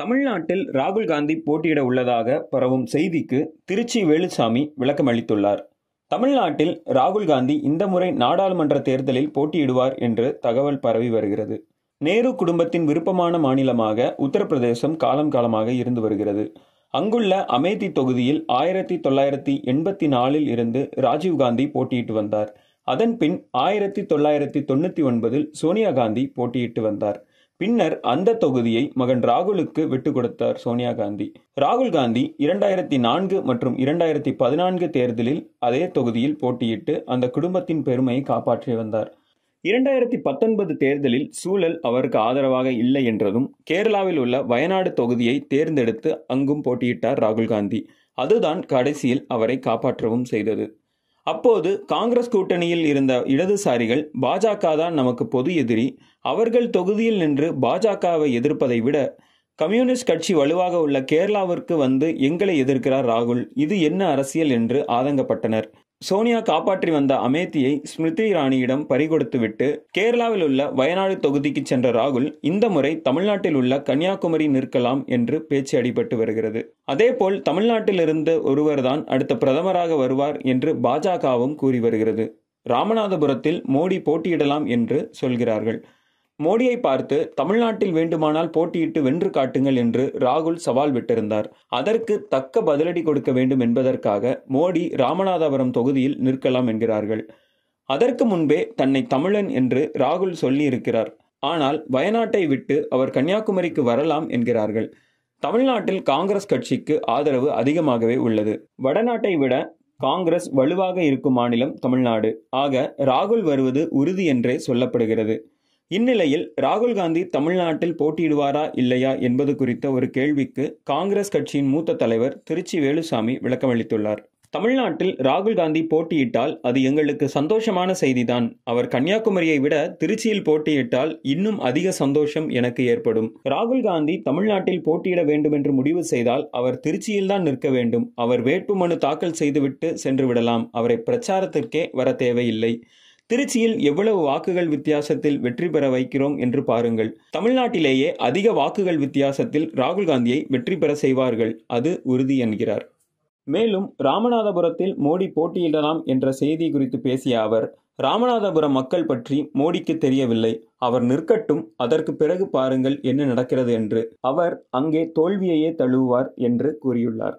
தமிழ்நாட்டில் ராகுல் காந்தி போட்டியிட உள்ளதாக பரவும் செய்திக்கு திருச்சி வேலுசாமி விளக்கமளித்துள்ளார் தமிழ்நாட்டில் ராகுல் காந்தி இந்த முறை நாடாளுமன்ற தேர்தலில் போட்டியிடுவார் என்று தகவல் பரவி வருகிறது நேரு குடும்பத்தின் விருப்பமான மாநிலமாக உத்தரப்பிரதேசம் காலம் காலமாக இருந்து வருகிறது அங்குள்ள அமேதி தொகுதியில் ஆயிரத்தி தொள்ளாயிரத்தி எண்பத்தி நாலில் இருந்து ராஜீவ்காந்தி போட்டியிட்டு வந்தார் அதன்பின் ஆயிரத்தி தொள்ளாயிரத்தி தொண்ணூற்றி ஒன்பதில் சோனியா காந்தி போட்டியிட்டு வந்தார் பின்னர் அந்த தொகுதியை மகன் ராகுலுக்கு விட்டு கொடுத்தார் சோனியா காந்தி ராகுல் காந்தி இரண்டாயிரத்தி நான்கு மற்றும் இரண்டாயிரத்தி பதினான்கு தேர்தலில் அதே தொகுதியில் போட்டியிட்டு அந்த குடும்பத்தின் பெருமையை காப்பாற்றி வந்தார் இரண்டாயிரத்தி பத்தொன்பது தேர்தலில் சூழல் அவருக்கு ஆதரவாக இல்லை என்றதும் கேரளாவில் உள்ள வயநாடு தொகுதியை தேர்ந்தெடுத்து அங்கும் போட்டியிட்டார் ராகுல் காந்தி அதுதான் கடைசியில் அவரை காப்பாற்றவும் செய்தது அப்போது காங்கிரஸ் கூட்டணியில் இருந்த இடதுசாரிகள் பாஜக தான் நமக்கு பொது எதிரி அவர்கள் தொகுதியில் நின்று பாஜகவை எதிர்ப்பதை விட கம்யூனிஸ்ட் கட்சி வலுவாக உள்ள கேரளாவிற்கு வந்து எங்களை எதிர்க்கிறார் ராகுல் இது என்ன அரசியல் என்று ஆதங்கப்பட்டனர் சோனியா காப்பாற்றி வந்த அமேத்தியை ஸ்மிருதி இராணியிடம் பறிகொடுத்துவிட்டு கேரளாவில் உள்ள வயநாடு தொகுதிக்கு சென்ற ராகுல் இந்த முறை தமிழ்நாட்டில் உள்ள கன்னியாகுமரி நிற்கலாம் என்று பேச்சு அடிபட்டு வருகிறது அதேபோல் தமிழ்நாட்டிலிருந்து ஒருவர்தான் அடுத்த பிரதமராக வருவார் என்று பாஜகவும் கூறி வருகிறது ராமநாதபுரத்தில் மோடி போட்டியிடலாம் என்று சொல்கிறார்கள் மோடியை பார்த்து தமிழ்நாட்டில் வேண்டுமானால் போட்டியிட்டு வென்று காட்டுங்கள் என்று ராகுல் சவால் விட்டிருந்தார் அதற்கு தக்க பதிலடி கொடுக்க வேண்டும் என்பதற்காக மோடி ராமநாதபுரம் தொகுதியில் நிற்கலாம் என்கிறார்கள் அதற்கு முன்பே தன்னை தமிழன் என்று ராகுல் சொல்லியிருக்கிறார் ஆனால் வயநாட்டை விட்டு அவர் கன்னியாகுமரிக்கு வரலாம் என்கிறார்கள் தமிழ்நாட்டில் காங்கிரஸ் கட்சிக்கு ஆதரவு அதிகமாகவே உள்ளது வடநாட்டை விட காங்கிரஸ் வலுவாக இருக்கும் மாநிலம் தமிழ்நாடு ஆக ராகுல் வருவது உறுதி என்றே சொல்லப்படுகிறது இந்நிலையில் ராகுல் காந்தி தமிழ்நாட்டில் போட்டியிடுவாரா இல்லையா என்பது குறித்த ஒரு கேள்விக்கு காங்கிரஸ் கட்சியின் மூத்த தலைவர் திருச்சி வேலுசாமி விளக்கமளித்துள்ளார் தமிழ்நாட்டில் ராகுல் காந்தி போட்டியிட்டால் அது எங்களுக்கு சந்தோஷமான செய்திதான் அவர் கன்னியாகுமரியை விட திருச்சியில் போட்டியிட்டால் இன்னும் அதிக சந்தோஷம் எனக்கு ஏற்படும் ராகுல் காந்தி தமிழ்நாட்டில் போட்டியிட வேண்டும் என்று முடிவு செய்தால் அவர் திருச்சியில்தான் நிற்க வேண்டும் அவர் வேட்புமனு தாக்கல் செய்துவிட்டு சென்று விடலாம் அவரை பிரச்சாரத்திற்கே வர தேவையில்லை திருச்சியில் எவ்வளவு வாக்குகள் வித்தியாசத்தில் வெற்றி பெற வைக்கிறோம் என்று பாருங்கள் தமிழ்நாட்டிலேயே அதிக வாக்குகள் வித்தியாசத்தில் ராகுல் காந்தியை வெற்றி பெற செய்வார்கள் அது உறுதி என்கிறார் மேலும் ராமநாதபுரத்தில் மோடி போட்டியிடலாம் என்ற செய்தி குறித்து பேசிய அவர் ராமநாதபுரம் மக்கள் பற்றி மோடிக்கு தெரியவில்லை அவர் நிற்கட்டும் அதற்கு பிறகு பாருங்கள் என்ன நடக்கிறது என்று அவர் அங்கே தோல்வியையே தழுவுவார் என்று கூறியுள்ளார்